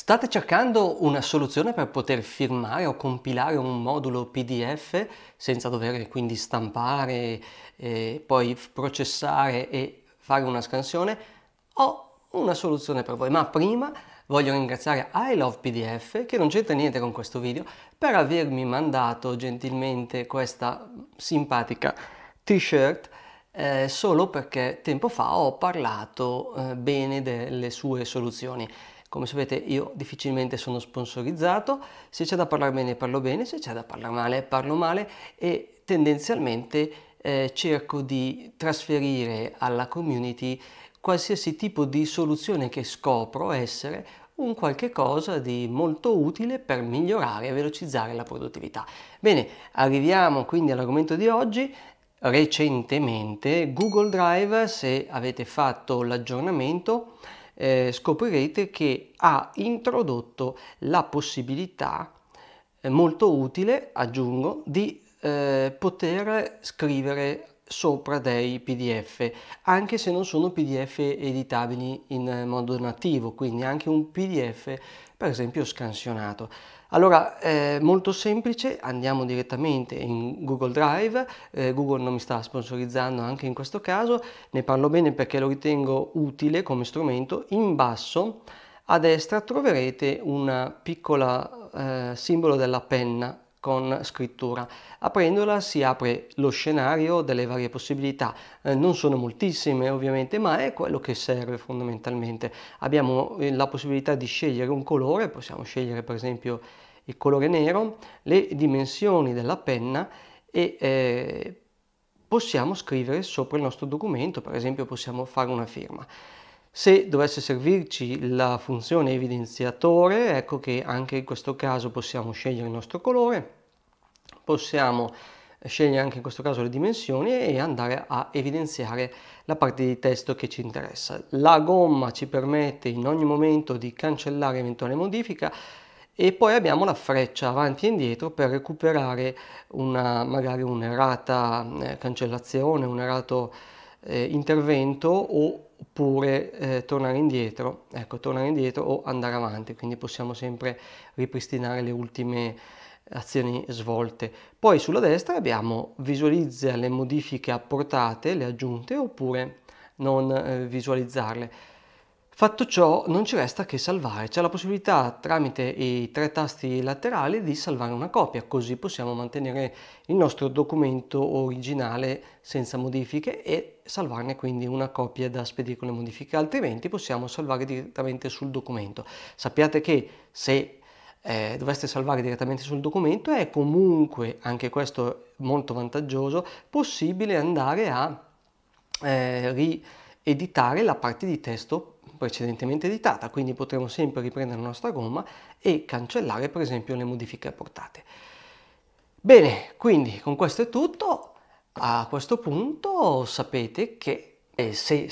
State cercando una soluzione per poter firmare o compilare un modulo PDF senza dover quindi stampare, eh, poi processare e fare una scansione? Ho una soluzione per voi, ma prima voglio ringraziare I Love PDF, che non c'entra niente con questo video, per avermi mandato gentilmente questa simpatica t-shirt eh, solo perché tempo fa ho parlato eh, bene delle sue soluzioni. Come sapete io difficilmente sono sponsorizzato, se c'è da parlare bene parlo bene, se c'è da parlare male parlo male e tendenzialmente eh, cerco di trasferire alla community qualsiasi tipo di soluzione che scopro essere un qualche cosa di molto utile per migliorare e velocizzare la produttività. Bene, arriviamo quindi all'argomento di oggi. Recentemente Google Drive, se avete fatto l'aggiornamento, eh, scoprirete che ha introdotto la possibilità eh, molto utile, aggiungo, di eh, poter scrivere sopra dei PDF, anche se non sono PDF editabili in modo nativo, quindi anche un PDF per esempio scansionato. Allora, eh, molto semplice, andiamo direttamente in Google Drive, eh, Google non mi sta sponsorizzando anche in questo caso, ne parlo bene perché lo ritengo utile come strumento. In basso a destra troverete un piccolo eh, simbolo della penna con scrittura. Aprendola si apre lo scenario delle varie possibilità, eh, non sono moltissime ovviamente, ma è quello che serve fondamentalmente. Abbiamo eh, la possibilità di scegliere un colore, possiamo scegliere per esempio il colore nero, le dimensioni della penna e eh, possiamo scrivere sopra il nostro documento, per esempio possiamo fare una firma. Se dovesse servirci la funzione evidenziatore, ecco che anche in questo caso possiamo scegliere il nostro colore, possiamo scegliere anche in questo caso le dimensioni e andare a evidenziare la parte di testo che ci interessa. La gomma ci permette in ogni momento di cancellare eventuale modifica e poi abbiamo la freccia avanti e indietro per recuperare una, magari un'errata eh, cancellazione, un errato eh, intervento o oppure eh, tornare indietro, ecco, tornare indietro o andare avanti, quindi possiamo sempre ripristinare le ultime azioni svolte. Poi sulla destra abbiamo visualizza le modifiche apportate, le aggiunte oppure non eh, visualizzarle. Fatto ciò non ci resta che salvare, c'è la possibilità tramite i tre tasti laterali di salvare una copia, così possiamo mantenere il nostro documento originale senza modifiche e salvarne quindi una copia da spedire con le modifiche, altrimenti possiamo salvare direttamente sul documento. Sappiate che se eh, dovreste salvare direttamente sul documento è comunque, anche questo molto vantaggioso, possibile andare a eh, rieditare la parte di testo precedentemente editata, quindi potremo sempre riprendere la nostra gomma e cancellare per esempio le modifiche apportate. Bene, quindi con questo è tutto. A questo punto sapete che eh, se